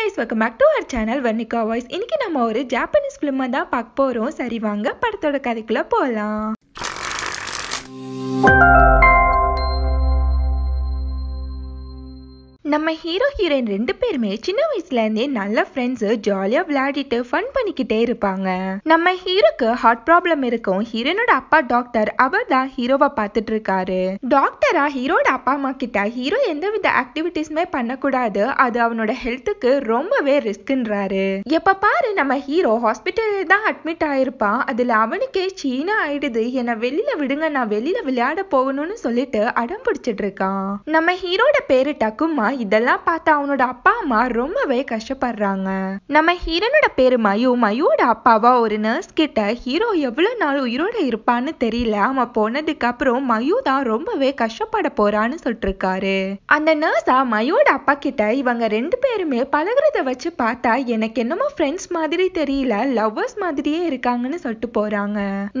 guys welcome back to our channel Varnika voice இன்னைக்கு நம்ம ஒரு ஜாப்பனீஸ் ஃபிலிமை தான் பார்க்க போறோம் சரி வாங்க படத்தோட கதைக்குள்ள போகலாம் நம்ம ஹீரோ ஹீரோயின் ரெண்டு பேருமே சின்ன வயசுல இருந்தே நல்ல ஃப்ரெண்ட்ஸ் ஜாலியா விளையாடிட்டு ஃபன் பண்ணிக்கிட்டே இருப்பாங்க நம்ம ஹீரோக்கு ஹார்ட் ப்ராப்ளம் இருக்கும் ஹீரோனோட அப்பா டாக்டர் அவர் தான் ஹீரோவை பார்த்துட்டு இருக்காரு டாக்டரா ஹீரோட அப்பா அம்மா கிட்ட ஹீரோ எந்தவித ஆக்டிவிட்டீஸுமே பண்ணக்கூடாது அது அவனோட ஹெல்த்துக்கு ரொம்பவே ரிஸ்க்ன்றாரு எப்ப பாரு நம்ம ஹீரோ ஹாஸ்பிட்டல் தான் அட்மிட் ஆயிருப்பான் அதுல அவனுக்கே சீனா ஆயிடுது என்னை வெளியில விடுங்க நான் வெளியில விளையாட போகணும்னு சொல்லிட்டு அடம் பிடிச்சிட்டு இருக்கான் நம்ம ஹீரோட பேரு டக்குமா இதெல்லாம் பார்த்து அவனோட அப்பா அம்மா ரொம்பவே கஷ்டப்படுறாங்க நம்ம ஹீரோனோட பேரு மயு மயுவோட அப்பாவா ஒரு நர்ஸ் கிட்ட ஹீரோ எவ்வளவு நாள் உயிரோட இருப்பான்னு தெரியல அவன் போனதுக்கு அப்புறம் மயு தான் ரொம்பவே கஷ்டப்பட போறான்னு சொல்லிருக்காரு அந்த நர்ஸா மயோட அப்பா கிட்ட இவங்க ரெண்டு பேருமே பழகிறத வச்சு பார்த்தா எனக்கு என்னமோ ஃப்ரெண்ட்ஸ் மாதிரி தெரியல லவ்வர்ஸ் மாதிரியே இருக்காங்கன்னு சொல்லிட்டு போறாங்க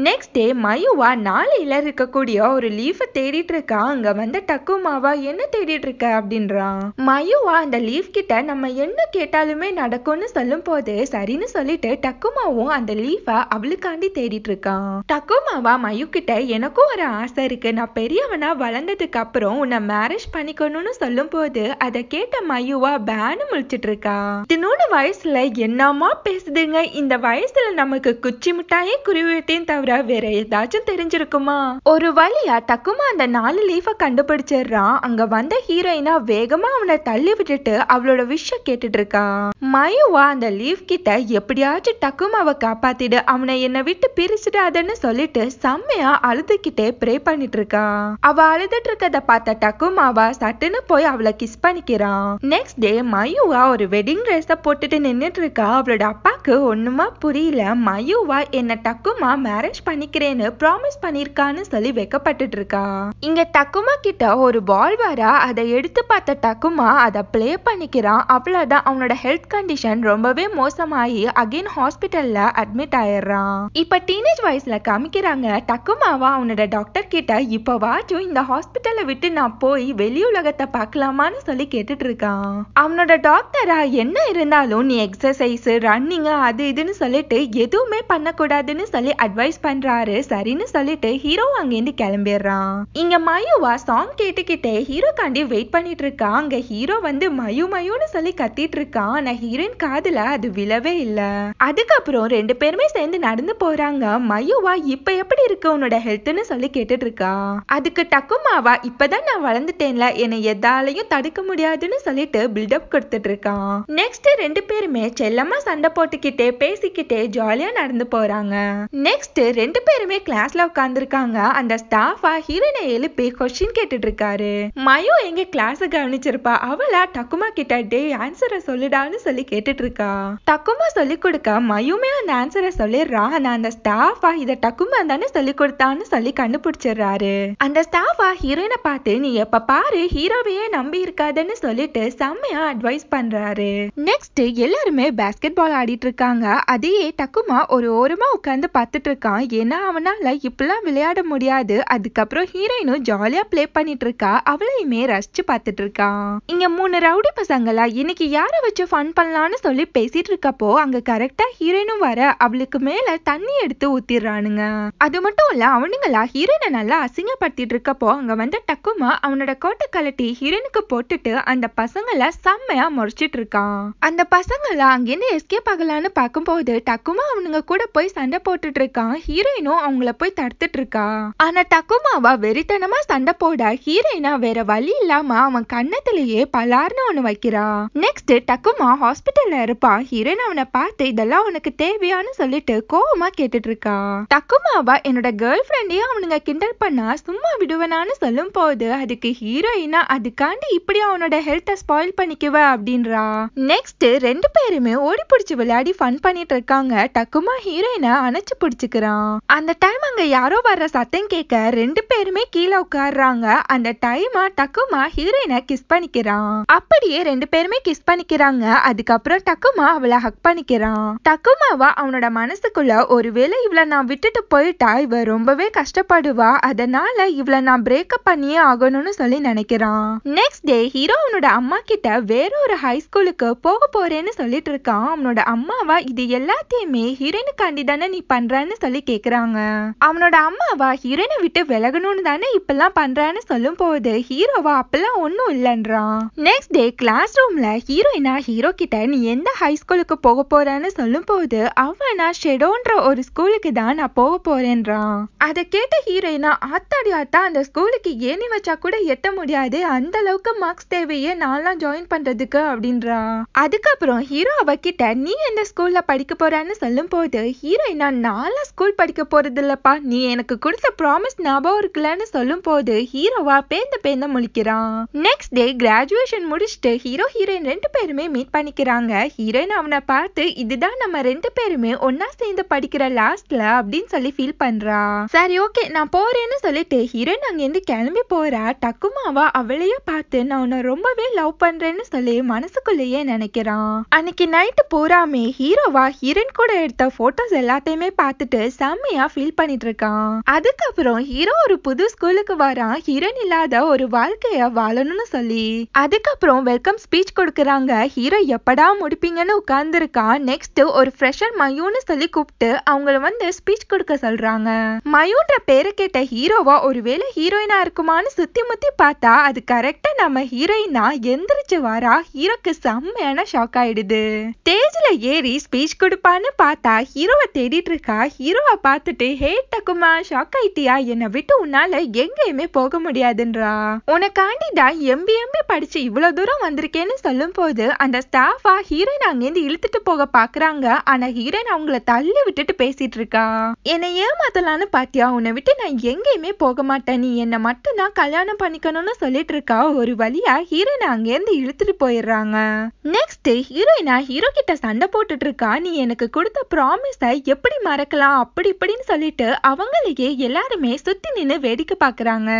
நெக்ஸ்ட் டே மயுவா நாளையில இருக்கக்கூடிய ஒரு லீஃபை தேடிட்டு இருக்கா அங்க வந்த டக்குமாவா என்ன தேடிட்டு இருக்க அப்படின்றான் மயுவா அந்த லீஃப் கிட்ட நம்ம என்ன கேட்டாலுமே நடக்கும்னு சொல்லும் போது சரின்னு சொல்லிட்டு டக்குமாவும் அந்த லீஃப அவளுக்காண்டி தேடிட்டு இருக்கான் டக்குமாவா மயு கிட்ட எனக்கும் ஒரு ஆசை இருக்கு நான் பெரியவனா வளர்ந்ததுக்கு அப்புறம் உன்னை மேரேஜ் பண்ணிக்கணும்னு சொல்லும் போது அதை கேட்ட மயுவா பேனு முழிச்சிட்டு இருக்கா பதினொன்று வயசுல என்னமா பேசுதுங்க இந்த வயசுல நமக்கு குச்சி மிட்டாயும் குருவிட்டையும் தவிர வேற ஏதாச்சும் தெரிஞ்சிருக்குமா ஒரு வழியா டக்குமா அந்த நாலு லீஃப கண்டுபிடிச்சிடுறான் அங்க வந்த ஹீரோயினா வேகமா அவனை தள்ளி விட்டுட்டு அவளோட விஷ கேட்டுட்டு இருக்கான் மயுவா அந்த லீவ் கிட்ட எப்படியாச்சும் டக்குமாவை காப்பாத்திடு அவனை என்னை விட்டு பிரிச்சுடாதன்னு சொல்லிட்டு செம்மையா அழுதுகிட்டே ப்ரே பண்ணிட்டு இருக்கான் அவ அழுதுட்டு இருக்கத பார்த்த டக்குமாவா சட்டுன்னு போய் அவளை கிஸ் பண்ணிக்கிறான் நெக்ஸ்ட் டே மயுவா ஒரு வெட்டிங் ட்ரெஸ்ஸை போட்டுட்டு நின்னுட்டு இருக்கா அவளோட அப்பாக்கு ஒண்ணுமா புரியல மயுவா என்ன டக்குமா மேரேஜ் பண்ணிக்கிறேன்னு ப்ராமிஸ் பண்ணிருக்கான்னு சொல்லி வைக்கப்பட்டுட்டு இருக்கா இங்க டக்குமா கிட்ட ஒரு பால்வாரா அதை எடுத்து பார்த்த டக்கு குமா அதை ப்ளே பண்ணிக்கிறான் அவ்வளோதான் அவனோட ஹெல்த் கண்டிஷன் ரொம்பவே மோசமாகி அகெயின் ஹாஸ்பிட்டலில் அட்மிட் ஆயிடுறான் இப்போ டீனேஜ் வயசில் காமிக்கிறாங்க டக்குமாவா அவனோட டாக்டர் கிட்ட வாச்சும் இந்த ஹாஸ்பிட்டலை விட்டு நான் போய் வெளி உலகத்தை பார்க்கலாமான்னு சொல்லி கேட்டுட்டு இருக்கான் அவனோட டாக்டரா என்ன இருந்தாலும் நீ எக்ஸசைஸ் ரன்னிங் அது இதுன்னு சொல்லிட்டு எதுவுமே பண்ணக்கூடாதுன்னு சொல்லி அட்வைஸ் பண்றாரு சரின்னு சொல்லிட்டு ஹீரோ அங்கேருந்து கிளம்பிடுறான் இங்க மயுவா சாங் கேட்டுக்கிட்டே ஹீரோக்காண்டி வெயிட் பண்ணிட்டு இருக்கான் அங்கே ஹீரோ வந்து மயு மயுன்னு சொல்லி கத்திட்டு இருக்கான் ஆனா ஹீரோயின் காதுல அது விழவே இல்ல அதுக்கப்புறம் ரெண்டு பேருமே சேர்ந்து நடந்து போறாங்க மயுவா இப்ப எப்படி இருக்கு உன்னோட ஹெல்த்னு சொல்லி கேட்டுட்டு இருக்கா அதுக்கு டக்குமாவா இப்பதான் நான் வளர்ந்துட்டேன்ல என்னை எதாலையும் தடுக்க முடியாதுன்னு சொல்லிட்டு பில்டப் கொடுத்துட்டு இருக்கான் நெக்ஸ்ட் ரெண்டு பேருமே செல்லமா சண்டை போட்டுக்கிட்டே பேசிக்கிட்டே ஜாலியா நடந்து போறாங்க நெக்ஸ்ட் ரெண்டு பேருமே கிளாஸ்ல இருக்காங்க அந்த ஸ்டாஃபா ஹீரோனை எழுப்பி கொஸ்டின் கேட்டுட்டு இருக்காரு மயு எங்க கிளாஸ் கவனிச்சிருப்பாங்க இருப்பா அவளா டக்குமா கிட்ட டே ஆன்சரை சொல்லுடான்னு சொல்லி கேட்டுட்டு இருக்கா டக்குமா சொல்லி கொடுக்க மயுமே அந்த ஆன்சரை சொல்லிடுறா ஆனா அந்த ஸ்டாஃபா இதை டக்குமா தானே சொல்லி கொடுத்தான்னு சொல்லி கண்டுபிடிச்சிடுறாரு அந்த ஸ்டாஃபா ஹீரோயினை பார்த்து நீ எப்ப பாரு ஹீரோவையே நம்பி இருக்காதுன்னு சொல்லிட்டு செம்மையா அட்வைஸ் பண்றாரு நெக்ஸ்ட் எல்லாருமே பேஸ்கெட் பால் ஆடிட்டு இருக்காங்க அதையே டக்குமா ஒரு ஓரமா உட்காந்து பார்த்துட்டு இருக்கான் ஏன்னா அவனால இப்பெல்லாம் விளையாட முடியாது அதுக்கப்புறம் ஹீரோயினும் ஜாலியா பிளே பண்ணிட்டு இருக்கா அவளையுமே ரசிச்சு பார்த்துட்டு இருக்கான் இங்க மூணு ரவுடி பசங்களா இன்னைக்கு யார வச்சு ஃபன் பண்ணலாம்னு சொல்லி பேசிட்டு இருக்கப்போ அங்க கரெக்டா ஹீரோனும் வர அவளுக்கு மேல தண்ணி எடுத்து ஊத்திடுறானுங்க அது மட்டும் இல்ல அவனுங்களா ஹீரோயினை நல்லா அசிங்கப்படுத்திட்டு இருக்கப்போ அங்க வந்த டக்குமா அவனோட கோட்டை கலட்டி ஹீரோயினுக்கு போட்டுட்டு அந்த பசங்களை செம்மையா முறைச்சிட்டு இருக்கான் அந்த பசங்களா அங்கேருந்து எஸ்கேப் ஆகலான்னு பார்க்கும்போது டக்குமா அவனுங்க கூட போய் சண்டை போட்டுட்டு இருக்கான் ஹீரோயினும் அவங்கள போய் தடுத்துட்டு இருக்கா ஆனா டக்குமாவா வெறித்தனமா சண்டை போட ஹீரோயினா வேற வழி இல்லாம அவன் கண்ணத்துல பக்கத்துலயே பலார்னு ஒன்று வைக்கிறா நெக்ஸ்ட் டக்குமா ஹாஸ்பிட்டல்ல இருப்பா ஹீரோன் அவனை பார்த்து இதெல்லாம் உனக்கு தேவையான்னு சொல்லிட்டு கோவமா கேட்டுட்டு இருக்கா டக்குமாவா என்னோட கேர்ள் ஃப்ரெண்டையும் அவனுங்க கிண்டல் பண்ணா சும்மா விடுவனானு சொல்லும் போது அதுக்கு ஹீரோயினா அதுக்காண்டி இப்படி அவனோட ஹெல்த்தை ஸ்பாயில் பண்ணிக்குவ அப்படின்றா நெக்ஸ்ட் ரெண்டு பேருமே ஓடி பிடிச்சி விளையாடி ஃபன் பண்ணிட்டு இருக்காங்க டக்குமா ஹீரோயினை அணைச்சு பிடிச்சுக்கிறான் அந்த டைம் அங்க யாரோ வர்ற சத்தம் கேட்க ரெண்டு பேருமே கீழே உட்காடுறாங்க அந்த டைமா டக்குமா ஹீரோயினை கிஸ் பண்ணி பண்ணிக்கிறான் அப்படியே ரெண்டு பேருமே கிஸ் பண்ணிக்கிறாங்க அதுக்கப்புறம் டக்குமா அவளை ஹக் பண்ணிக்கிறான் டக்குமாவா அவனோட மனசுக்குள்ள ஒருவேளை இவளை நான் விட்டுட்டு போயிட்டா இவ ரொம்பவே கஷ்டப்படுவா அதனால இவளை நான் பிரேக்கப் பண்ணியே ஆகணும்னு சொல்லி நினைக்கிறான் நெக்ஸ்ட் டே ஹீரோ அவனோட அம்மா கிட்ட வேற ஒரு ஹை ஸ்கூலுக்கு போக போறேன்னு சொல்லிட்டு இருக்கான் அவனோட அம்மாவா இது எல்லாத்தையுமே ஹீரோனுக்காண்டி தானே நீ பண்றன்னு சொல்லி கேக்குறாங்க அவனோட அம்மாவா ஹீரோனை விட்டு விலகணும்னு தானே இப்பெல்லாம் பண்றான்னு சொல்லும் போது ஹீரோவா அப்பெல்லாம் ஒண்ணும் இல்லைன்றான் சொல்கிறான் நெக்ஸ்ட் டே கிளாஸ் ரூம்ல ஹீரோயினா ஹீரோ கிட்ட நீ எந்த ஹை ஸ்கூலுக்கு போக சொல்லும் போது அவனா ஷெடோன்ற ஒரு ஸ்கூலுக்கு தான் நான் போக போறேன்றான் அதை கேட்ட ஹீரோயினா ஆத்தாடி ஆத்தா அந்த ஸ்கூலுக்கு ஏணி வச்சா கூட எட்ட முடியாது அந்த அளவுக்கு மார்க்ஸ் தேவையே நான்லாம் ஜாயின் பண்றதுக்கு அப்படின்றா அதுக்கப்புறம் ஹீரோ அவ கிட்ட நீ எந்த ஸ்கூல்ல படிக்க சொல்லும் போது ஹீரோயினா நாலாம் ஸ்கூல் படிக்க போறது இல்லப்பா நீ எனக்கு கொடுத்த ப்ராமிஸ் ஞாபகம் இருக்குல்லன்னு போது ஹீரோவா பேந்த பேந்த முழிக்கிறான் நெக்ஸ்ட் டே கிராஜுவேஷன் முடிச்சுட்டு ஹீரோ ஹீரோயின் ரெண்டு பேருமே மீட் பண்ணிக்கிறாங்க ஹீரோயின் அவனை பார்த்து இதுதான் நம்ம ரெண்டு பேருமே ஒன்னா சேர்ந்து படிக்கிற லாஸ்ட்ல அப்படின்னு சொல்லி ஃபீல் பண்றா சரி ஓகே நான் போறேன்னு சொல்லிட்டு ஹீரோயின் அங்கிருந்து கிளம்பி போறா டக்குமாவா அவளையே பார்த்து நான் உன்னை ரொம்பவே லவ் பண்றேன்னு சொல்லி மனசுக்குள்ளேயே நினைக்கிறான் அன்னைக்கு நைட்டு போறாமே ஹீரோவா ஹீரோயின் கூட எடுத்த போட்டோஸ் எல்லாத்தையுமே பார்த்துட்டு செம்மையா ஃபீல் பண்ணிட்டு இருக்கான் அதுக்கப்புறம் ஹீரோ ஒரு புது ஸ்கூலுக்கு வரான் ஹீரோயின் இல்லாத ஒரு வாழ்க்கைய வாழணும்னு சொல்லி அதுக்கப்புறம் வெல்கம் ஸ்பீச் கொடுக்குறாங்க ஹீரோ எப்படா முடிப்பீங்கன்னு உட்கார்ந்துருக்கான் நெக்ஸ்ட் ஒரு ஃப்ரெஷர் மயூன்னு சொல்லி கூப்பிட்டு அவங்கள வந்து ஸ்பீச் கொடுக்க சொல்றாங்க மயூன்ற பேரை கேட்ட ஹீரோவா ஒருவேளை ஹீரோயினா இருக்குமான்னு சுத்தி முத்தி பார்த்தா அது கரெக்டா நம்ம ஹீரோயினா எந்திரிச்சு வாரா ஹீரோக்கு செம்மையான ஷாக் ஆயிடுது ஸ்டேஜ்ல ஏறி ஸ்பீச் கொடுப்பான்னு பார்த்தா ஹீரோவை தேடிட்டு இருக்கா ஹீரோவை பார்த்துட்டு ஹே டக்குமா ஷாக் ஆயிட்டியா என்னை விட்டு உன்னால எங்கேயுமே போக முடியாதுன்றா உனக்காண்டி தான் எம்பி எம்பி என்கிட்ட படிச்சு இவ்வளவு தூரம் வந்திருக்கேன்னு சொல்லும் போது அந்த ஸ்டாஃபா ஹீரோயின் அங்கேருந்து இழுத்துட்டு போக பாக்குறாங்க ஆனா ஹீரோயின் அவங்கள தள்ளி விட்டுட்டு பேசிட்டு இருக்கா என்னை ஏமாத்தலான்னு பாத்தியா உன்னை விட்டு நான் எங்கேயுமே போக மாட்டேன் நீ என்னை மட்டும் தான் கல்யாணம் பண்ணிக்கணும்னு சொல்லிட்டு இருக்கா ஒரு வழியா ஹீரோயினை அங்கேருந்து இழுத்துட்டு போயிடுறாங்க நெக்ஸ்ட் ஹீரோயினா ஹீரோ கிட்ட சண்டை போட்டுட்டு இருக்கா நீ எனக்கு கொடுத்த ப்ராமிஸை எப்படி மறக்கலாம் அப்படி இப்படின்னு சொல்லிட்டு அவங்களையே எல்லாருமே சுத்தி நின்று வேடிக்கை பாக்குறாங்க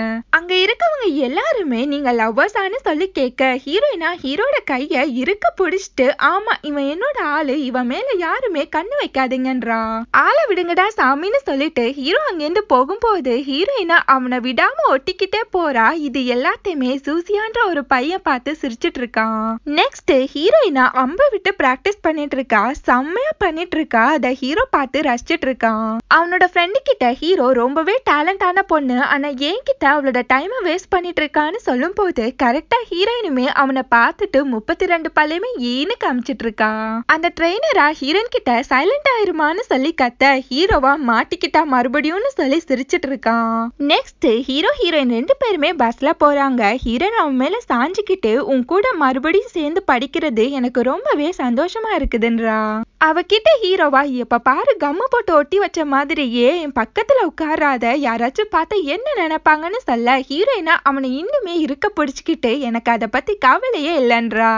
அங்க இருக்கவங்க எல்லாருமே நீங்க லவ்வர்ஸ் சொல்லி கேட்க ஹீரோயினா ஹீரோட கையை இருக்க பிடிச்சிட்டு ஆமா இவன் என்னோட ஆளு இவன் மேல யாருமே கண்ணு வைக்காதீங்கன்றா ஆளை விடுங்கடா சாமின்னு சொல்லிட்டு ஹீரோ அங்கேருந்து போகும்போது ஹீரோயினா அவனை விடாம ஒட்டிக்கிட்டே போறா இது எல்லாத்தையுமே சூசியான்ற ஒரு பையன் பார்த்து சிரிச்சிட்டு இருக்கான் நெக்ஸ்ட் ஹீரோயினா அம்ப விட்டு பிராக்டிஸ் பண்ணிட்டு இருக்கா செம்மையா பண்ணிட்டு இருக்கா அதை ஹீரோ பார்த்து ரசிச்சிட்டு இருக்கான் அவனோட ஃப்ரெண்டு கிட்ட ஹீரோ ரொம்பவே டேலண்டான பொண்ணு ஆனா என்கிட்ட அவளோட டைமை வேஸ்ட் பண்ணிட்டு இருக்கான்னு சொல்லும் போது கரெக்டா ஹீரோயினுமே அவனை பார்த்துட்டு முப்பத்தி ரெண்டு பழையமே ஏன்னு காமிச்சிட்டு இருக்கான் அந்த ட்ரெயினரா ஹீரோயின் கிட்ட சைலண்ட் ஆயிருமான்னு சொல்லி கத்த ஹீரோவா மாட்டிக்கிட்டா மறுபடியும்னு சொல்லி சிரிச்சிட்டு இருக்கான் நெக்ஸ்ட் ஹீரோ ஹீரோயின் ரெண்டு பேருமே பஸ்ல போறாங்க ஹீரோயின் அவன் மேல சாஞ்சுக்கிட்டு உன் கூட மறுபடியும் சேர்ந்து படிக்கிறது எனக்கு ரொம்பவே சந்தோஷமா இருக்குதுன்றா அவகிட்ட ஹீரோவா எப்ப பாரு கம்ம போட்டு ஒட்டி வச்ச மாதிரியே என் பக்கத்துல உட்காராத யாராச்சும் பார்த்து என்ன நினைப்பாங்கன்னு சொல்ல ஹீரோயினா அவனை இன்னுமே இருக்க பிடிச்சிக்கிட்டு எனக்கு அதை பத்தி கவலையே இல்லைன்றா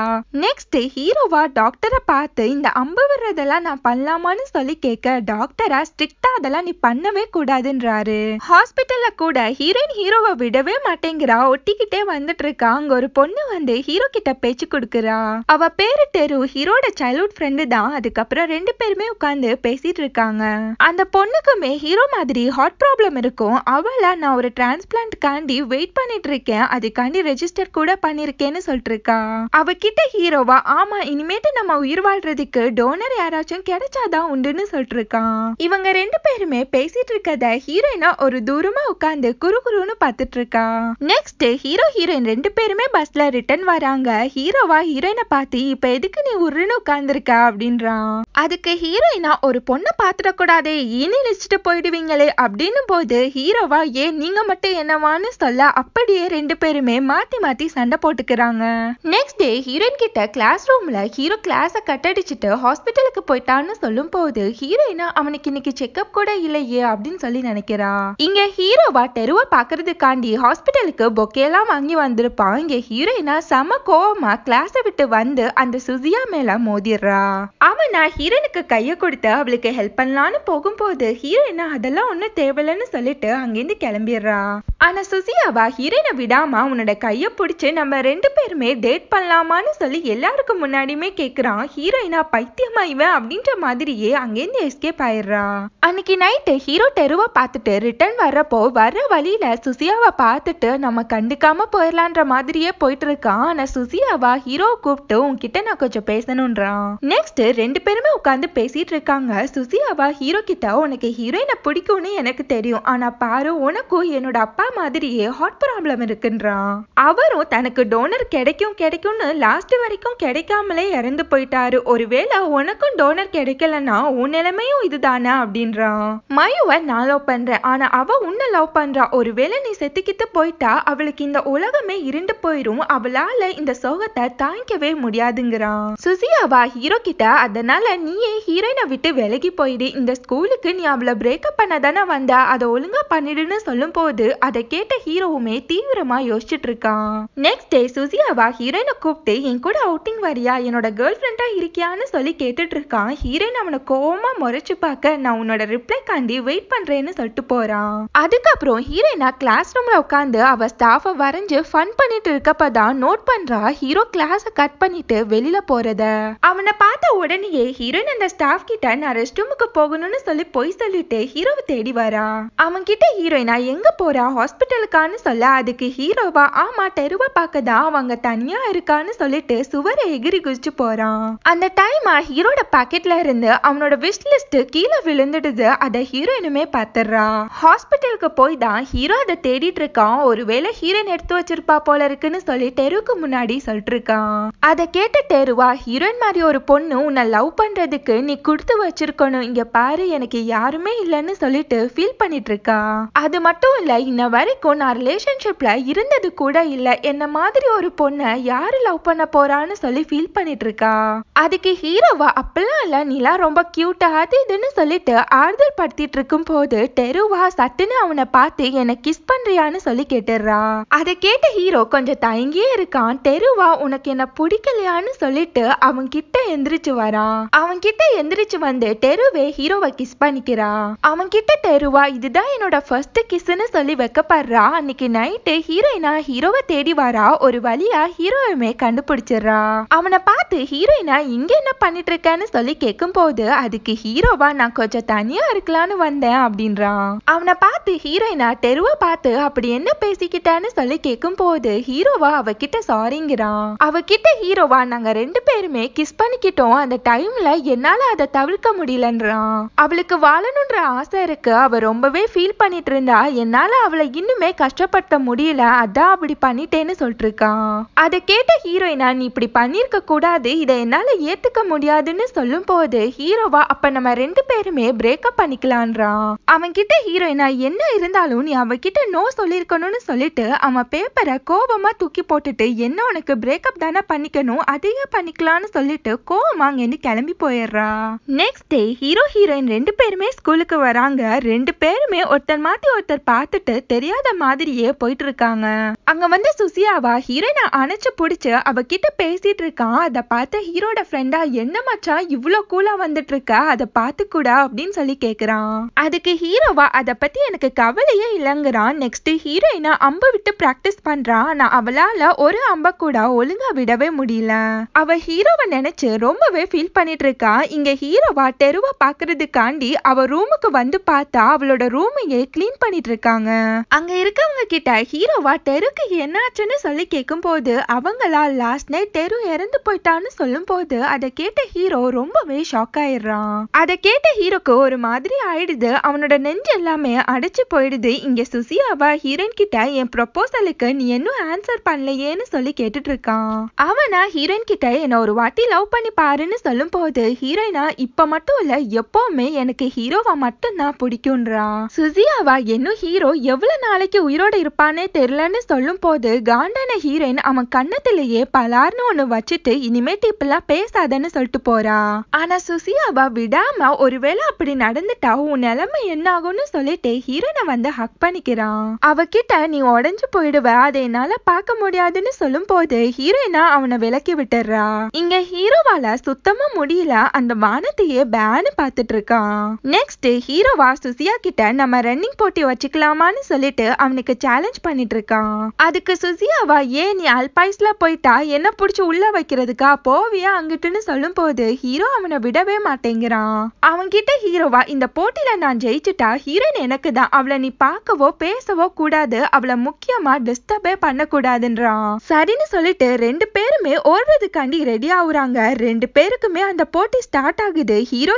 நெக்ஸ்ட் ஹீரோவா டாக்டரை பார்த்து இந்த அம்பு வர்றதெல்லாம் நான் பண்ணலாமான்னு சொல்லி கேட்க டாக்டரா ஸ்ட்ரிக்டா அதெல்லாம் நீ பண்ணவே கூடாதுன்றாரு ஹாஸ்பிட்டல்ல கூட ஹீரோயின் ஹீரோவை விடவே மாட்டேங்கிறா ஒட்டிக்கிட்டே வந்துட்டு இருக்கா அங்க ஒரு பொண்ணு வந்து ஹீரோ கிட்ட பேச்சு கொடுக்குறா அவ பேரு தெரு ஹீரோட சைல்ட்ஹுட் ஃப்ரெண்டு தான் அதுக்கப்புறம் அப்புறம் ரெண்டு பேருமே உட்காந்து பேசிட்டு இருக்காங்க அந்த பொண்ணுக்குமே ஹீரோ மாதிரி ஹார்ட் ப்ராப்ளம் இருக்கும் அவள நான் ஒரு காண்டி வெயிட் பண்ணிட்டு இருக்கேன் அதுக்காண்டி ரெஜிஸ்டர் கூட பண்ணிருக்கேன்னு சொல்லிட்டு இருக்கா அவகிட்ட ஹீரோவா ஆமா இனிமேட்டு நம்ம உயிர் வாழ்றதுக்கு டோனர் யாராச்சும் கிடைச்சாதான் உண்டுன்னு சொல்லிட்டு இருக்கான் இவங்க ரெண்டு பேருமே பேசிட்டு இருக்கத ஹீரோயினா ஒரு தூரமா உட்காந்து குறு குருன்னு பாத்துட்டு இருக்கா நெக்ஸ்ட் ஹீரோ ஹீரோயின் ரெண்டு பேருமே பஸ்ல ரிட்டர்ன் வராங்க ஹீரோவா ஹீரோயினை பார்த்து இப்ப எதுக்கு நீ உருன்னு உட்கார்ந்துருக்க அப்படின்றான் அதுக்கு ஹீரோயினா ஒரு பொண்ணை பாத்துடக்கூடாது இனி நினைச்சிட்டு போயிடுவீங்களே அப்படின்னு போது ஹீரோவா ஏன் நீங்க மட்டும் என்னவான்னு சொல்ல அப்படியே ரெண்டு பேருமே மாத்தி மாத்தி சண்டை போட்டுக்கிறாங்க நெக்ஸ்ட் டே ஹீரோயின் கிட்ட கிளாஸ் ரூம்ல ஹீரோ கிளாஸ கட்டடிச்சுட்டு ஹாஸ்பிட்டலுக்கு போயிட்டான்னு சொல்லும் போது ஹீரோயினா அவனுக்கு இன்னைக்கு செக்அப் கூட இல்லையே அப்படின்னு சொல்லி நினைக்கிறா இங்க ஹீரோவா தெருவை பாக்குறதுக்காண்டி ஹாஸ்பிட்டலுக்கு பொக்கேலாம் வாங்கி வந்திருப்பான் இங்க ஹீரோயினா செம கோவமா கிளாஸை விட்டு வந்து அந்த சுசியா மேல மோதிடுறா அவனா ஹீரோனுக்கு கையை கொடுத்து அவளுக்கு ஹெல்ப் பண்ணலான்னு போகும்போது ஹீரோயின் அதெல்லாம் ஒன்றும் தேவையில்லைன்னு சொல்லிட்டு அங்கேருந்து கிளம்பிடுறா ஆனால் சுசியாவா ஹீரோயினை விடாம உன்னோட கையை பிடிச்சி நம்ம ரெண்டு பேருமே டேட் பண்ணலாமான்னு சொல்லி எல்லாருக்கும் முன்னாடியுமே கேட்குறான் ஹீரோயினா பைத்தியமா இவன் அப்படின்ற மாதிரியே அங்கேருந்து எஸ்கேப் ஆயிடுறா அன்னைக்கு நைட்டு ஹீரோ டெருவா பார்த்துட்டு ரிட்டர்ன் வர்றப்போ வர வழியில சுசியாவை பார்த்துட்டு நம்ம கண்டுக்காம போயிடலான்ற மாதிரியே போயிட்டு இருக்கான் ஆனால் சுசியாவா ஹீரோ கூப்பிட்டு உன்கிட்ட நான் கொஞ்சம் பேசணுன்றான் நெக்ஸ்ட் ரெண்டு பேரும் எல்லாருமே உட்காந்து பேசிட்டு இருக்காங்க சுசி அவா ஹீரோ கிட்ட உனக்கு ஹீரோயினை பிடிக்கும்னு எனக்கு தெரியும் ஆனா பாரு உனக்கும் என்னோட அப்பா மாதிரியே ஹார்ட் ப்ராப்ளம் இருக்குன்றான் அவரும் தனக்கு டோனர் கிடைக்கும் கிடைக்கும்னு லாஸ்ட் வரைக்கும் கிடைக்காமலே இறந்து போயிட்டாரு ஒருவேளை உனக்கும் டோனர் கிடைக்கலன்னா உன் நிலைமையும் இதுதானா அப்படின்றான் மயுவ நான் லவ் பண்றேன் ஆனா அவ உன்னை லவ் பண்றா ஒருவேளை நீ செத்துக்கிட்டு போயிட்டா அவளுக்கு இந்த உலகமே இருண்டு போயிரும் அவளால இந்த சோகத்தை தாங்கிக்கவே முடியாதுங்கிறான் சுசி அவ ஹீரோ கிட்ட அதனால நீயே ஹீரோயினை விட்டு விலகி போயிடு இந்த ஸ்கூலுக்கு நீ அவளை பிரேக்கப் பண்ண தானே வந்தா அதை ஒழுங்கா பண்ணிடுன்னு சொல்லும் போது அதை கேட்ட ஹீரோவுமே தீவிரமா யோசிச்சுட்டு இருக்கான் நெக்ஸ்ட் டே சுசியாவா ஹீரோயினை கூப்பிட்டு என் கூட அவுட்டிங் வரியா என்னோட கேர்ள் ஃப்ரெண்டா இருக்கியான்னு சொல்லி கேட்டுட்டு இருக்கான் ஹீரோயின் அவனை கோவமா முறைச்சு பார்க்க நான் உன்னோட ரிப்ளை காண்டி வெயிட் பண்றேன்னு சொல்லிட்டு போறான் அதுக்கப்புறம் ஹீரோயினா கிளாஸ் ரூம்ல உட்காந்து அவ ஸ்டாஃப வரைஞ்சு ஃபன் பண்ணிட்டு இருக்கப்பதான் நோட் பண்றா ஹீரோ கிளாஸை கட் பண்ணிட்டு வெளியில போறத அவனை பார்த்த உடனேயே ஹீரோயின் அந்த ஸ்டாஃப் கிட்ட நான் ரெஸ்ட் ரூமுக்கு போகணும்னு சொல்லி போய் சொல்லிட்டு ஹீரோவை தேடி வரா அவன் கிட்ட ஹீரோயினா எங்க போறா ஹாஸ்பிட்டலுக்கான்னு சொல்ல அதுக்கு ஹீரோவா ஆமா தெருவா பார்க்கதா அவங்க தனியா இருக்கான்னு சொல்லிட்டு சுவரை எகிரி குதிச்சு போறான் அந்த டைம் ஹீரோட பாக்கெட்ல இருந்து அவனோட விஷ் லிஸ்ட் கீழே விழுந்துடுது அத ஹீரோயினுமே பாத்துறா ஹாஸ்பிட்டலுக்கு போய் தான் ஹீரோ அதை தேடிட்டு இருக்கான் ஒருவேளை ஹீரோயின் எடுத்து வச்சிருப்பா போல இருக்குன்னு சொல்லி தெருவுக்கு முன்னாடி சொல்லிட்டு இருக்கான் அதை கேட்ட தெருவா ஹீரோயின் மாதிரி ஒரு பொண்ணு உன்னை லவ் பண்றதுக்கு நீ கொடுத்து வச்சிருக்கணும் இங்க பாரு எனக்கு யாருமே இல்லைன்னு சொல்லிட்டு ஃபீல் பண்ணிட்டு இருக்கா அது மட்டும் இல்ல இன்ன வரைக்கும் நான் ரிலேஷன்ஷிப்ல இருந்தது கூட இல்ல என்ன மாதிரி ஒரு பொண்ணை யாரு லவ் பண்ண போறான்னு சொல்லி ஃபீல் பண்ணிட்டு இருக்கா அதுக்கு ஹீரோவா அப்பெல்லாம் இல்ல நீலாம் ரொம்ப கியூட்டா அது இதுன்னு சொல்லிட்டு ஆறுதல் படுத்திட்டு இருக்கும் போது டெருவா சட்டுன்னு அவனை பார்த்து என்னை கிஸ் பண்றியான்னு சொல்லி கேட்டுடுறா அதை கேட்ட ஹீரோ கொஞ்சம் தயங்கியே இருக்கான் டெருவா உனக்கு என்ன பிடிக்கலையான்னு சொல்லிட்டு அவன் கிட்ட எந்திரிச்சு வரான் அவன் கிட்ட எந்திரிச்சு வந்து தெருவே ஹீரோவை கிஸ் பண்ணிக்கிறான் அவன் கிட்ட தெருவா இதுதான் என்னோட ஃபர்ஸ்ட் கிஸ்ன்னு சொல்லி வைக்கப்படுறா அன்னைக்கு நைட்டு ஹீரோயினா ஹீரோவை தேடி வரா ஒரு வழியா ஹீரோயுமே கண்டுபிடிச்சிடுறா அவனை பார்த்து ஹீரோயினா இங்க என்ன பண்ணிட்டு இருக்கேன்னு சொல்லி கேட்கும் போது அதுக்கு ஹீரோவா நான் கொஞ்சம் தனியா இருக்கலாம்னு வந்தேன் அப்படின்றான் அவனை பார்த்து ஹீரோயினா தெருவை பார்த்து அப்படி என்ன பேசிக்கிட்டேன்னு சொல்லி கேட்கும் போது ஹீரோவா அவகிட்ட சாரிங்கிறான் அவகிட்ட ஹீரோவா நாங்க ரெண்டு பேருமே கிஸ் பண்ணிக்கிட்டோம் அந்த டைம்ல டைம்ல என்னால அதை தவிர்க்க முடியலன்றான் அவளுக்கு வாழணுன்ற ஆசை இருக்கு அவ ரொம்பவே ஃபீல் பண்ணிட்டு இருந்தா என்னால அவளை இன்னுமே கஷ்டப்படுத்த முடியல அதான் அப்படி பண்ணிட்டேன்னு சொல்லிருக்கான் அதை கேட்ட ஹீரோயினா நீ இப்படி பண்ணிருக்க கூடாது இதை என்னால ஏத்துக்க முடியாதுன்னு சொல்லும் போது ஹீரோவா அப்ப நம்ம ரெண்டு பேருமே பிரேக்கப் பண்ணிக்கலான்றான் அவன் கிட்ட ஹீரோயினா என்ன இருந்தாலும் நீ அவகிட்ட நோ சொல்லிருக்கணும்னு சொல்லிட்டு அவன் பேப்பரை கோபமா தூக்கி போட்டுட்டு என்ன உனக்கு பிரேக்கப் தானே பண்ணிக்கணும் அதிக பண்ணிக்கலாம்னு சொல்லிட்டு கோபமா அங்கேருந்து கிளம்பி ஓடி போயிடுறா நெக்ஸ்ட் டே ஹீரோ ஹீரோயின் ரெண்டு பேருமே ஸ்கூலுக்கு வராங்க ரெண்டு பேருமே ஒருத்தர் மாத்தி ஒருத்தர் பார்த்துட்டு தெரியாத மாதிரியே போயிட்டு இருக்காங்க அங்க வந்து சுசியாவா ஹீரோயின அணைச்சு புடிச்சு அவ கிட்ட பேசிட்டு இருக்கான் அதை பார்த்து ஹீரோட ஃப்ரெண்டா என்ன மச்சா இவ்ளோ கூலா வந்துட்டு இருக்க அதை பார்த்து கூட அப்படின்னு சொல்லி கேக்குறான் அதுக்கு ஹீரோவா அதை பத்தி எனக்கு கவலையே இல்லைங்கிறான் நெக்ஸ்ட் ஹீரோயினா அம்பு விட்டு பிராக்டிஸ் பண்றான் ஆனா அவளால ஒரு அம்ப கூட ஒழுங்கா விடவே முடியல அவ ஹீரோவை நினைச்சு ரொம்பவே ஃபீல் பண்ணிட்டு இருக்கான் இருக்கா இங்க ஹீரோவா தெருவா பாக்குறதுக்காண்டி அவ ரூமுக்கு வந்து பார்த்தா அவளோட ரூமையே கிளீன் பண்ணிட்டு இருக்காங்க அங்க இருக்கவங்க கிட்ட ஹீரோவா தெருக்கு என்னாச்சுன்னு சொல்லி கேட்கும் போது அவங்களா லாஸ்ட் நைட் தெரு இறந்து போயிட்டான்னு சொல்லும் போது அதை கேட்ட ஹீரோ ரொம்பவே ஷாக் ஆயிடுறான் அதை கேட்ட ஹீரோக்கு ஒரு மாதிரி ஆயிடுது அவனோட நெஞ்சு எல்லாமே அடைச்சு போயிடுது இங்க சுசியாவா ஹீரோயின் கிட்ட என் ப்ரொபோசலுக்கு நீ இன்னும் ஆன்சர் பண்ணலையேன்னு சொல்லி கேட்டுட்டு இருக்கான் அவனா ஹீரோயின் கிட்ட என்ன ஒரு வாட்டி லவ் பண்ணி பாருன்னு சொல்லும் போது அதாவது ஹீரோயினா இப்ப மட்டும் இல்ல எப்பவுமே எனக்கு ஹீரோவா மட்டும்தான் பிடிக்கும்ன்றான் சுசியாவா இன்னும் ஹீரோ எவ்வளவு நாளைக்கு உயிரோட இருப்பானே தெரியலன்னு சொல்லும் போது காண்டான ஹீரோயின் அவன் கண்ணத்திலேயே பலார்னு ஒண்ணு வச்சுட்டு இனிமேட்டு இப்பெல்லாம் பேசாதன்னு சொல்லிட்டு போறா ஆனா சுசியாவா விடாம ஒருவேளை அப்படி நடந்துட்டா உன் நிலைமை என்ன ஆகும்னு சொல்லிட்டு ஹீரோனை வந்து ஹக் பண்ணிக்கிறான் அவகிட்ட நீ உடஞ்சு போயிடுவ அதை என்னால பாக்க முடியாதுன்னு சொல்லும் போது ஹீரோயினா அவனை விலக்கி விட்டுறா இங்க ஹீரோவால சுத்தமா முடிய கடைசியில அந்த வானத்தையே பேனு பார்த்துட்டு இருக்கான் நெக்ஸ்ட் ஹீரோவா சுசியா கிட்ட நம்ம ரன்னிங் போட்டி வச்சுக்கலாமான்னு சொல்லிட்டு அவனுக்கு சேலஞ்ச் பண்ணிட்டு இருக்கான் அதுக்கு சுசியாவா ஏன் நீ அல்பாய்ஸ்ல போயிட்டா என்ன புடிச்சு உள்ள வைக்கிறதுக்கா போவியா அங்கிட்டுன்னு சொல்லும் போது ஹீரோ அவனை விடவே மாட்டேங்கிறான் அவன்கிட்ட ஹீரோவா இந்த போட்டியில நான் ஜெயிச்சுட்டா ஹீரோன் எனக்கு தான் அவளை நீ பார்க்கவோ பேசவோ கூடாது அவளை முக்கியமா டிஸ்டர்பே பண்ண கூடாதுன்றான் சரின்னு சொல்லிட்டு ரெண்டு பேருமே ஓடுறதுக்காண்டி ரெடி ஆகுறாங்க ரெண்டு பேருக்குமே அந்த போட்டி ஸ்டார்ட் ஆகுது ஹீரோ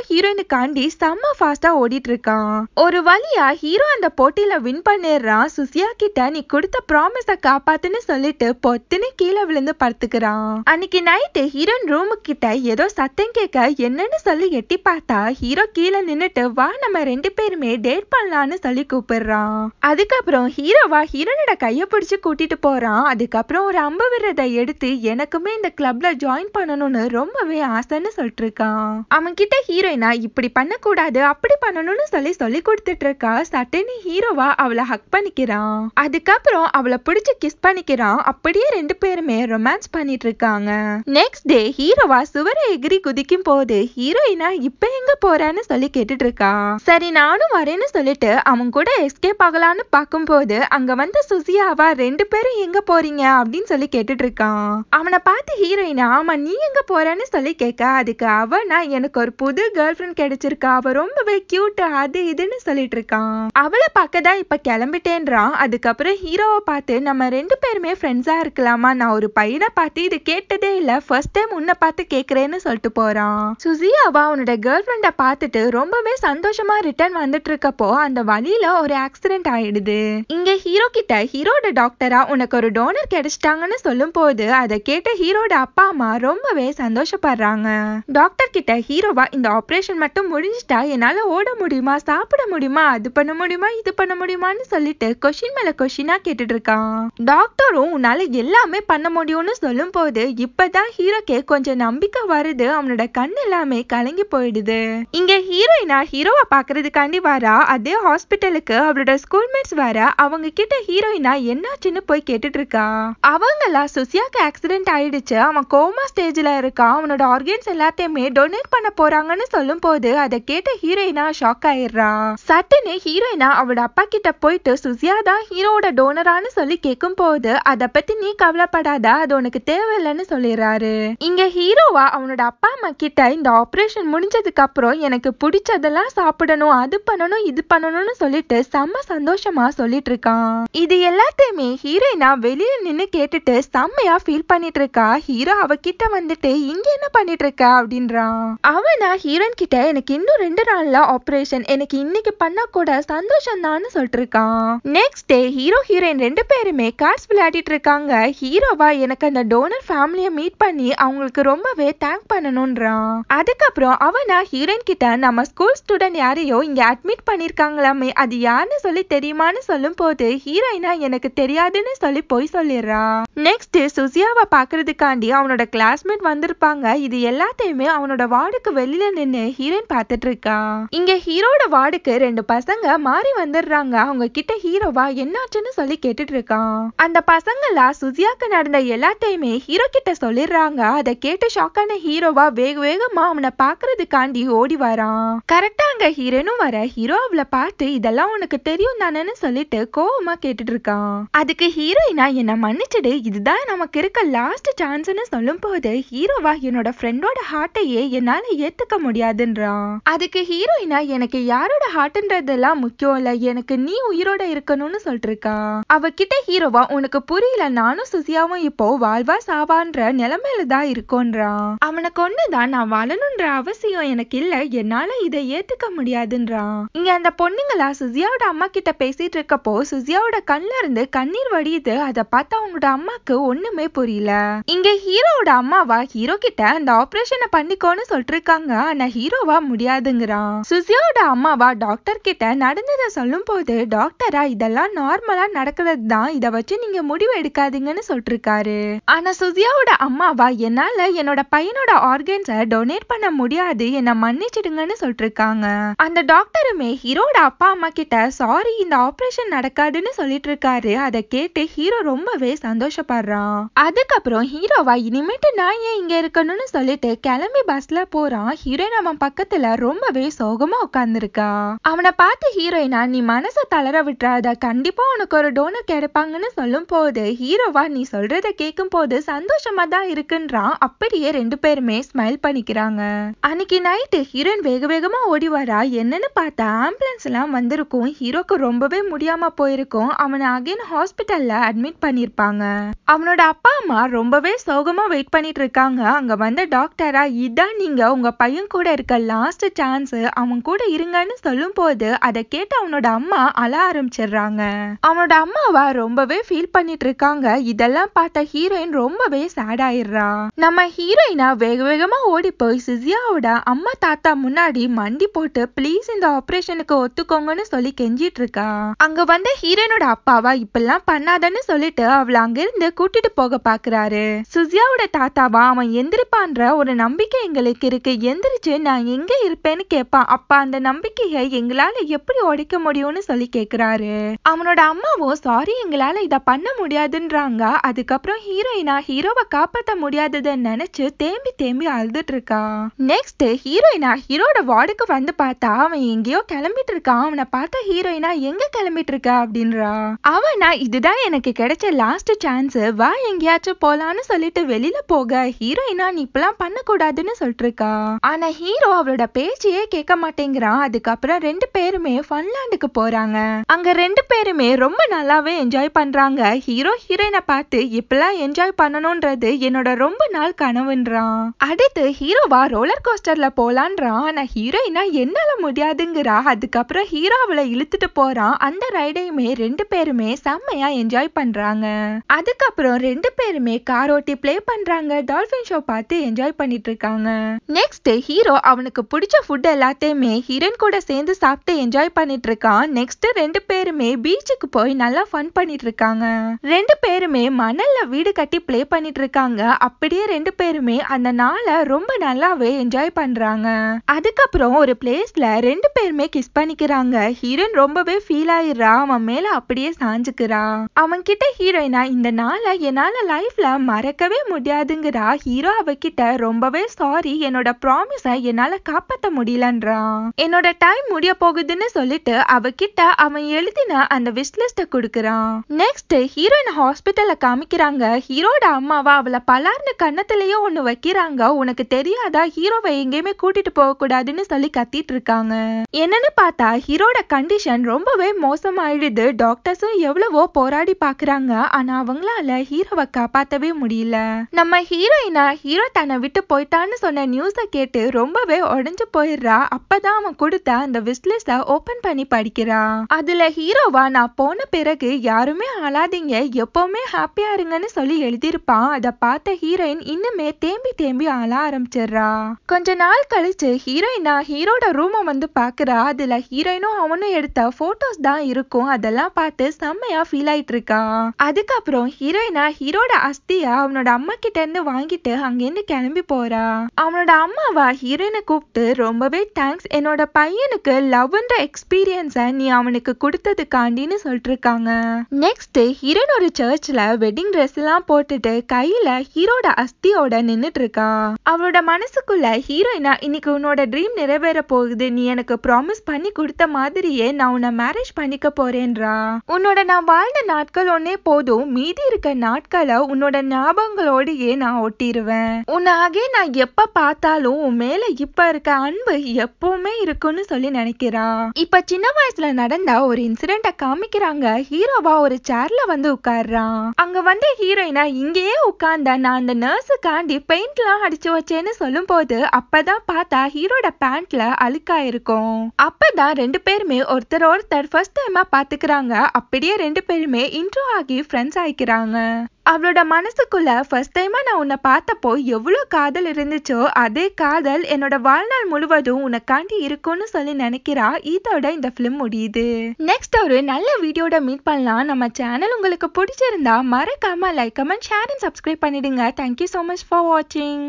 காண்டி செம்ம ஃபாஸ்டா ஓடிட்டு இருக்கான் ஒரு வழியா ஹீரோ அந்த போட்டியில வின் பண்ணிடுறான் சுசியா கிட்ட நீ கொடுத்த ப்ராமிஸ காப்பாத்துன்னு சொல்லிட்டு பொத்துன்னு கீழே விழுந்து படுத்துக்கிறான் அன்னைக்கு நைட்டு ஹீரோயின் ரூமு கிட்ட ஏதோ சத்தம் கேட்க என்னன்னு சொல்லி எட்டி பார்த்தா ஹீரோ கீழே நின்னுட்டு வா நம்ம ரெண்டு பேருமே டேட் பண்ணலான்னு சொல்லி கூப்பிடுறான் அதுக்கப்புறம் ஹீரோவா ஹீரோனோட கையை பிடிச்சு கூட்டிட்டு போறான் அதுக்கப்புறம் ஒரு அம்பு விரதை எடுத்து எனக்குமே இந்த கிளப்ல ஜாயின் பண்ணணும்னு ரொம்பவே ஆசைன்னு சொல்லிட்டு கொடுத்துட்டு இருக்கான் அவன் கிட்ட ஹீரோயினா இப்படி பண்ணக்கூடாது அப்படி பண்ணணும்னு சொல்லி சொல்லி கொடுத்துட்டு இருக்கா சட்டனி ஹீரோவா அவளை ஹக் பண்ணிக்கிறான் அதுக்கப்புறம் அவளை பிடிச்சு கிஸ் பண்ணிக்கிறான் அப்படியே ரெண்டு பேருமே ரொமான்ஸ் பண்ணிட்டு இருக்காங்க நெக்ஸ்ட் டே ஹீரோவா சுவரை எகிரி குதிக்கும் போது ஹீரோயினா இப்ப எங்க போறான்னு சொல்லி கேட்டுட்டு இருக்கா சரி நானும் வரேன்னு சொல்லிட்டு அவன் கூட எஸ்கேப் ஆகலான்னு பார்க்கும்போது அங்க வந்த சுசியாவா ரெண்டு பேரும் எங்க போறீங்க அப்படின்னு சொல்லி கேட்டுட்டு இருக்கான் அவனை பார்த்து ஹீரோயினா ஆமா நீ எங்க போறன்னு சொல்லி கேட்க அதுக்கு இருக்கு அவனா எனக்கு ஒரு புது கேர்ள் ஃப்ரெண்ட் கிடைச்சிருக்கா அவ ரொம்பவே கியூட் அது இதுன்னு சொல்லிட்டு இருக்கான் அவளை பார்க்க தான் இப்ப கிளம்பிட்டேன்றான் அதுக்கப்புறம் ஹீரோவை பார்த்து நம்ம ரெண்டு பேருமே ஃப்ரெண்ட்ஸா இருக்கலாமா நான் ஒரு பையனை பார்த்து இது கேட்டதே இல்ல ஃபர்ஸ்ட் டைம் உன்னை பார்த்து கேக்குறேன்னு சொல்லிட்டு போறான் சுசி அவ அவனோட கேர்ள் ஃப்ரெண்டை பார்த்துட்டு ரொம்பவே சந்தோஷமா ரிட்டர்ன் வந்துட்டு இருக்கப்போ அந்த வழியில ஒரு ஆக்சிடென்ட் ஆயிடுது இங்க ஹீரோ கிட்ட ஹீரோட டாக்டரா உனக்கு ஒரு டோனர் கிடைச்சிட்டாங்கன்னு சொல்லும் போது அதை கேட்ட ஹீரோட அப்பா அம்மா ரொம்பவே சந்தோஷப்படுறாங்க டாக்டர் கிட்ட ஹீரோவா இந்த ஆப்ரேஷன் மட்டும் முடிஞ்சிட்டா என்னால் ஓட முடியுமா சாப்பிட முடியுமா அது பண்ண முடியுமா இது பண்ண முடியுமான்னு சொல்லிட்டு கொஷின் மேல கொஷினா கேட்டுட்டு இருக்கான் டாக்டரும் உன்னால எல்லாமே பண்ண முடியும்னு சொல்லும் போது இப்பதான் ஹீரோக்கே கொஞ்சம் நம்பிக்கை வருது அவனோட கண் எல்லாமே கலங்கி போயிடுது இங்க ஹீரோயினா ஹீரோவை பாக்குறதுக்காண்டி வரா அதே ஹாஸ்பிட்டலுக்கு அவளோட ஸ்கூல்மேட்ஸ் வர அவங்க கிட்ட ஹீரோயினா என்னாச்சுன்னு போய் கேட்டுட்டு இருக்கா அவங்களா சுசியாக்கு ஆக்சிடென்ட் ஆயிடுச்சு அவன் கோமா ஸ்டேஜ்ல இருக்கான் அவனோட ஆர்கன்ஸ் எல்லாத்தையும் எல்லாத்தையுமே டொனேட் பண்ண போறாங்கன்னு சொல்லும் போது அதை கேட்ட ஹீரோயினா ஷாக் ஆயிடுறான் சட்டுன்னு ஹீரோயினா அவட அப்பா கிட்ட போயிட்டு சுசியா தான் ஹீரோட டோனரான்னு சொல்லி கேட்கும் போது அதை பத்தி நீ கவலைப்படாத அது உனக்கு தேவையில்லைன்னு சொல்லிடுறாரு இங்க ஹீரோவா அவனோட அப்பா அம்மா கிட்ட இந்த ஆப்ரேஷன் முடிஞ்சதுக்கு அப்புறம் எனக்கு பிடிச்சதெல்லாம் சாப்பிடணும் அது பண்ணணும் இது பண்ணணும்னு சொல்லிட்டு செம்ம சந்தோஷமா சொல்லிட்டு இருக்கான் இது எல்லாத்தையுமே ஹீரோயினா வெளியில நின்னு கேட்டுட்டு செம்மையா ஃபீல் பண்ணிட்டு இருக்கா ஹீரோ அவகிட்ட வந்துட்டு இங்க என்ன பண்ணிட்டு இருக்க அப்படின்னு அப்படின்றான் அவன் ஹீரன் கிட்ட எனக்கு இன்னும் ரெண்டு நாள்ல ஆபரேஷன் எனக்கு இன்னைக்கு பண்ணா கூட சந்தோஷம் தான் சொல்லிட்டு இருக்கான் நெக்ஸ்ட் டே ஹீரோ ஹீரோயின் ரெண்டு பேருமே கார்ட்ஸ் விளையாடிட்டு இருக்காங்க ஹீரோவா எனக்கு அந்த டோனர் ஃபேமிலிய மீட் பண்ணி அவங்களுக்கு ரொம்பவே தேங்க் பண்ணணும்ன்றான் அதுக்கப்புறம் அவனா ஹீரோயின் கிட்ட நம்ம ஸ்கூல் ஸ்டூடெண்ட் யாரையோ இங்க அட்மிட் பண்ணிருக்காங்களாமே அது யாருன்னு சொல்லி தெரியுமான்னு சொல்லும் போது ஹீரோயினா எனக்கு தெரியாதுன்னு சொல்லி போய் சொல்லிடுறான் நெக்ஸ்ட் சுசியாவை பாக்குறதுக்காண்டி அவனோட கிளாஸ்மேட் வந்திருப்பாங்க இது எல்லாத்தையுமே எல்லாருமே அவனோட வார்டுக்கு வெளியில நின்று ஹீரோயின் பார்த்துட்டு இருக்கா இங்க ஹீரோட வார்டுக்கு ரெண்டு பசங்க மாறி வந்துடுறாங்க அவங்க கிட்ட ஹீரோவா என்னாச்சுன்னு சொல்லி கேட்டுட்டு இருக்கான் அந்த பசங்களா சுசியாக்கு நடந்த எல்லாத்தையுமே ஹீரோ கிட்ட சொல்லிடுறாங்க அதை கேட்டு ஷாக்கான ஹீரோவா வேக வேகமா அவனை பாக்குறதுக்காண்டி ஓடி வரான் கரெக்டா அங்க ஹீரோனும் வர ஹீரோ அவளை பார்த்து இதெல்லாம் உனக்கு தெரியும் தானேன்னு சொல்லிட்டு கோவமா கேட்டுட்டு இருக்கான் அதுக்கு ஹீரோயினா என்ன மன்னிச்சிடு இதுதான் நமக்கு இருக்க லாஸ்ட் சான்ஸ்னு சொல்லும் போது ஹீரோவா என்னோட ஃப்ரெண்டோட ஹார்ட் ஹார்ட்டையே என்னால ஏத்துக்க முடியாதுன்றான் அதுக்கு ஹீரோயினா எனக்கு யாரோட ஹார்ட்ன்றதெல்லாம் முக்கியம் இல்ல எனக்கு நீ உயிரோட இருக்கணும்னு சொல்லிருக்கா அவகிட்ட ஹீரோவா உனக்கு புரியல நானும் சுசியாவும் இப்போ வாழ்வா சாவான்ற நிலைமையில தான் இருக்கோன்றான் அவனை கொண்டுதான் நான் வாழணும்ன்ற அவசியம் எனக்கு இல்ல என்னால இதை ஏத்துக்க முடியாதுன்றான் இங்க அந்த பொண்ணுங்களா சுசியாவோட அம்மா கிட்ட பேசிட்டு இருக்கப்போ சுசியாவோட கண்ல இருந்து கண்ணீர் வடியுது அதை பார்த்து அவங்களோட அம்மாக்கு ஒண்ணுமே புரியல இங்க ஹீரோவோட அம்மாவா ஹீரோ கிட்ட அந்த ஆபரேஷனை பண்ணிக்கோன்னு சொல்லிருக்காங்க ஆனா ஹீரோவா முடியாதுங்கிறான் சுசியோட அம்மாவா டாக்டர் கிட்ட நடந்ததை சொல்லும் போது டாக்டரா இதெல்லாம் நார்மலா நடக்கிறது தான் இதை வச்சு நீங்க முடிவு எடுக்காதீங்கன்னு சொல்லிருக்காரு ஆனா சுசியாவோட அம்மாவா என்னால என்னோட பையனோட ஆர்கன்ஸை டொனேட் பண்ண முடியாது என்ன மன்னிச்சிடுங்கன்னு சொல்லிருக்காங்க அந்த டாக்டருமே ஹீரோட அப்பா அம்மா கிட்ட சாரி இந்த ஆபரேஷன் நடக்காதுன்னு சொல்லிட்டு இருக்காரு அதை கேட்டு ஹீரோ ரொம்பவே சந்தோஷப்படுறான் அதுக்கப்புறம் ஹீரோவா இனிமேட்டு நான் ஏன் இங்க இருக்கணும்னு சொல்லிட்டு கிளம்ப கிளம்பி பஸ்ல போறான் ஹீரோயின் அவன் பக்கத்துல ரொம்பவே சோகமா உட்கார்ந்துருக்கா அவனை பார்த்து ஹீரோயினா நீ மனசை தளர விட்டுறாத கண்டிப்பா உனக்கு ஒரு டோனர் கிடைப்பாங்கன்னு சொல்லும் போது ஹீரோவா நீ சொல்றத கேக்கும் போது சந்தோஷமா தான் இருக்குன்றான் அப்படியே ரெண்டு பேருமே ஸ்மைல் பண்ணிக்கிறாங்க அன்னைக்கு நைட்டு ஹீரோயின் வேக வேகமா ஓடி வரா என்னன்னு பார்த்தா ஆம்புலன்ஸ் எல்லாம் வந்திருக்கும் ஹீரோக்கு ரொம்பவே முடியாம போயிருக்கும் அவனை அகைன் ஹாஸ்பிட்டல்ல அட்மிட் பண்ணிருப்பாங்க அவனோட அப்பா அம்மா ரொம்பவே சோகமா வெயிட் பண்ணிட்டு இருக்காங்க அங்க வந்த டாக்டரா இதான் நீங்கள் உங்கள் பையன் கூட இருக்க லாஸ்ட் சான்ஸு அவன் கூட இருங்கன்னு சொல்லும் போது அதை கேட்டு அவனோட அம்மா அழ ஆரம்பிச்சிடுறாங்க அவனோட அம்மாவா ரொம்பவே ஃபீல் பண்ணிட்டு இருக்காங்க இதெல்லாம் பார்த்த ஹீரோயின் ரொம்பவே சேட் ஆயிடுறா நம்ம ஹீரோயினா வேக வேகமாக ஓடி போய் சிசியாவோட அம்மா தாத்தா முன்னாடி மண்டி போட்டு ப்ளீஸ் இந்த ஆப்ரேஷனுக்கு ஒத்துக்கோங்கன்னு சொல்லி கெஞ்சிட்டு இருக்கா அங்க வந்த ஹீரோயினோட அப்பாவா இப்பெல்லாம் பண்ணாதன்னு சொல்லிட்டு அவளை அங்கிருந்து கூட்டிட்டு போக பாக்குறாரு சுசியாவோட தாத்தாவா அவன் எந்திரிப்பான்ற ஒரு நம்பி நம்பிக்கை எங்களுக்கு இருக்கு எந்திரிச்சு நான் எங்க இருப்பேன்னு கேட்பான் அப்பா அந்த நம்பிக்கையை எங்களால எப்படி உடைக்க முடியும்னு சொல்லி கேக்குறாரு அவனோட அம்மாவும் சாரி எங்களால இத பண்ண முடியாதுன்றாங்க அதுக்கப்புறம் ஹீரோயினா ஹீரோவை காப்பாத்த முடியாததுன்னு நினைச்சு தேம்பி தேம்பி அழுதுட்டு இருக்கா நெக்ஸ்ட் ஹீரோயினா ஹீரோட வார்டுக்கு வந்து பார்த்தா அவன் எங்கேயோ கிளம்பிட்டு இருக்கான் அவனை பார்த்த ஹீரோயினா எங்க கிளம்பிட்டு இருக்க அப்படின்றா அவனா இதுதான் எனக்கு கிடைச்ச லாஸ்ட் சான்ஸ் வா எங்கேயாச்சும் போலான்னு சொல்லிட்டு வெளியில போக ஹீரோயினா நீ இப்பெல்லாம் பண்ணக்கூடாது முடியாதுன்னு சொல்லிட்டுருக்கா ஆனா ஹீரோ அவளோட பேச்சையே கேட்க மாட்டேங்கிறான் அதுக்கப்புறம் ரெண்டு பேருமே ஃபன்லாண்டுக்கு போறாங்க அங்க ரெண்டு பேருமே ரொம்ப நல்லாவே என்ஜாய் பண்றாங்க ஹீரோ ஹீரோயினை பார்த்து இப்பெல்லாம் என்ஜாய் பண்ணணும்ன்றது என்னோட ரொம்ப நாள் கனவுன்றான் அடுத்து ஹீரோவா ரோலர் கோஸ்டர்ல போலான்றான் ஆனா ஹீரோயினா என்னால முடியாதுங்கிறா அதுக்கப்புறம் ஹீரோ அவளை இழுத்துட்டு போறான் அந்த ரைடையுமே ரெண்டு பேருமே செம்மையா என்ஜாய் பண்றாங்க அதுக்கப்புறம் ரெண்டு பேருமே காரோட்டி பிளே பண்றாங்க டால்பின் ஷோ பார்த்து என்ஜாய் பண்ணிட்டு இருக்காங்க இருக்காங்க நெக்ஸ்ட் ஹீரோ அவனுக்கு பிடிச்ச ஃபுட் எல்லாத்தையுமே ஹீரன் கூட சேர்ந்து சாப்பிட்டு என்ஜாய் பண்ணிட்டு இருக்கான் நெக்ஸ்ட் ரெண்டு பேருமே பீச்சுக்கு போய் நல்லா ஃபன் பண்ணிட்டு இருக்காங்க ரெண்டு பேருமே மணல்ல வீடு கட்டி பிளே பண்ணிட்டு இருக்காங்க அப்படியே ரெண்டு பேருமே அந்த நாளை ரொம்ப நல்லாவே என்ஜாய் பண்றாங்க அதுக்கப்புறம் ஒரு பிளேஸ்ல ரெண்டு பேருமே கிஸ் பண்ணிக்கிறாங்க ஹீரோயின் ரொம்பவே ஃபீல் ஆயிடுறா அவன் மேல அப்படியே சாஞ்சுக்கிறா அவன் கிட்ட ஹீரோயினா இந்த நாளை என்னால லைஃப்ல மறக்கவே முடியாதுங்கிறா ஹீரோ அவகிட்ட ரொம்பவே சாரி என்னோட ப்ராமிஸ என்னால காப்பாத்த முடியலன்றான் என்னோட டைம் முடிய போகுதுன்னு சொல்லிட்டு அவகிட்ட அவன் எழுதின அந்த விஷ் குடுக்கறான் நெக்ஸ்ட் ஹீரோயின் ஹாஸ்பிட்டல்ல காமிக்கிறாங்க ஹீரோட அம்மாவா அவளை பலார்னு கண்ணத்திலேயே ஒண்ணு வைக்கிறாங்க உனக்கு தெரியாதா ஹீரோவை எங்கேயுமே கூட்டிட்டு போக கூடாதுன்னு சொல்லி கத்திட்டு இருக்காங்க என்னன்னு பார்த்தா ஹீரோட கண்டிஷன் ரொம்பவே மோசமாயிடுது டாக்டர்ஸும் எவ்வளவோ போராடி பாக்குறாங்க ஆனா அவங்களால ஹீரோவை காப்பாத்தவே முடியல நம்ம ஹீரோயினா ஹீரோ தன்னை விட்டு போயிட்டான் வேண்டான்னு சொன்ன நியூஸை கேட்டு ரொம்பவே உடஞ்சு போயிடுறா அப்பதான் அவன் கொடுத்த அந்த விஸ்லிஸ்ட ஓபன் பண்ணி படிக்கிறான் அதுல ஹீரோவா நான் போன பிறகு யாருமே அழாதீங்க எப்பவுமே ஹாப்பியா இருங்கன்னு சொல்லி எழுதியிருப்பான் அதை பார்த்த ஹீரோயின் இன்னுமே தேம்பி தேம்பி அழ ஆரம்பிச்சிடுறா கொஞ்ச நாள் கழிச்சு ஹீரோயினா ஹீரோட ரூமை வந்து பாக்குறா அதுல ஹீரோயினும் அவனும் எடுத்த போட்டோஸ் தான் இருக்கும் அதெல்லாம் பார்த்து செம்மையா ஃபீல் ஆயிட்டு இருக்கா அதுக்கப்புறம் ஹீரோயினா ஹீரோட அஸ்தியா அவனோட அம்மா கிட்ட இருந்து வாங்கிட்டு அங்கிருந்து கிளம்பி போறா அவனோட அம்மாவா ஹீரோனை கூப்பிட்டு ரொம்பவே தேங்க்ஸ் என்னோட பையனுக்கு லவ்ன்ற எக்ஸ்பீரியன்ஸை நீ அவனுக்கு கொடுத்ததுக்காண்டின்னு சொல்லிட்டுருக்காங்க நெக்ஸ்ட் ஹீரோன் ஒரு சர்ச்சில் வெட்டிங் ட்ரெஸ் எல்லாம் போட்டுட்டு கையில ஹீரோட அஸ்தியோட நின்றுட்டு இருக்கான் அவளோட மனசுக்குள்ள ஹீரோயினா இன்னைக்கு உன்னோட ட்ரீம் நிறைவேற போகுது நீ எனக்கு ப்ராமிஸ் பண்ணி கொடுத்த மாதிரியே நான் உன்னை மேரேஜ் பண்ணிக்க போறேன்றா உன்னோட நான் வாழ்ந்த நாட்கள் ஒன்னே போதும் மீதி இருக்க நாட்களை உன்னோட ஞாபகங்களோடயே நான் ஒட்டிடுவேன் உன்னாகே நான் எப்ப பார்த்தாலும் உன் மேல இப்ப இருக்க அன்பு எப்பவுமே இருக்கும்னு சொல்லி நினைக்கிறான் இப்ப சின்ன வயசுல நடந்த ஒரு இன்சிடென்ட காமிக்கிறாங்க ஹீரோவா ஒரு சேர்ல வந்து உட்கார்றான் அங்க வந்து ஹீரோயினா இங்கேயே உட்கார்ந்த நான் அந்த நர்ஸுக்காண்டி பெயிண்ட் எல்லாம் அடிச்சு வச்சேன்னு சொல்லும் போது அப்பதான் பார்த்தா ஹீரோட பேண்ட்ல அழுக்கா இருக்கும் அப்பதான் ரெண்டு பேருமே ஒருத்தர் ஒருத்தர் ஃபர்ஸ்ட் டைமா பாத்துக்கிறாங்க அப்படியே ரெண்டு பேருமே இன்ட்ரோ ஆகி ஃப்ரெண்ட்ஸ் ஆயிக்கிறாங்க அவளோட மனசுக்குள்ள ஃபர்ஸ்ட் டைமாக நான் உன்னை பார்த்தப்போ எவ்வளோ காதல் இருந்துச்சோ அதே காதல் என்னோட வாழ்நாள் முழுவதும் உனக்காண்டி இருக்கும்னு சொல்லி நினைக்கிறா ஈதோட இந்த ஃபிலிம் முடியுது நெக்ஸ்ட் ஒரு நல்ல வீடியோட மீட் பண்ணலாம் நம்ம சேனல் உங்களுக்கு பிடிச்சிருந்தா மறக்காம like comment share and subscribe பண்ணிடுங்க தேங்க்யூ ஸோ மச் ஃபார் வாட்சிங்